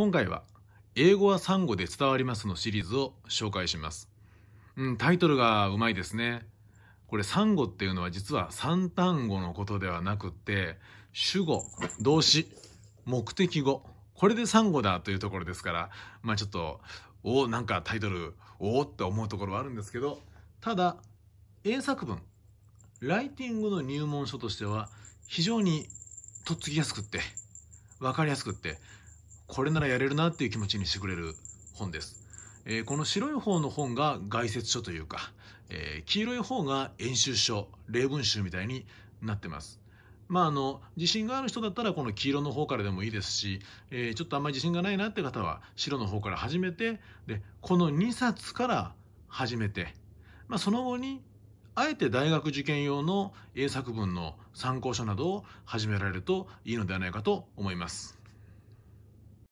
今回は「英語は3語で伝わります」のシリーズを紹介します、うん、タイトルがうまいですねこれ3語っていうのは実は3単語のことではなくって主語動詞目的語これで3語だというところですからまあちょっとおなんかタイトルおおって思うところはあるんですけどただ英作文ライティングの入門書としては非常にとっつきやすくって分かりやすくってこれならやれるなっていう気持ちにしてくれる本です。えー、この白い方の本が概説書というか、えー、黄色い方が演習書、例文集みたいになってます。まあ、あの自信がある人だったらこの黄色の方からでもいいですし、えー、ちょっとあんまり自信がないなって方は白の方から始めてでこの2冊から始めて、まあ、その後にあえて大学受験用の英作文の参考書などを始められるといいのではないかと思います。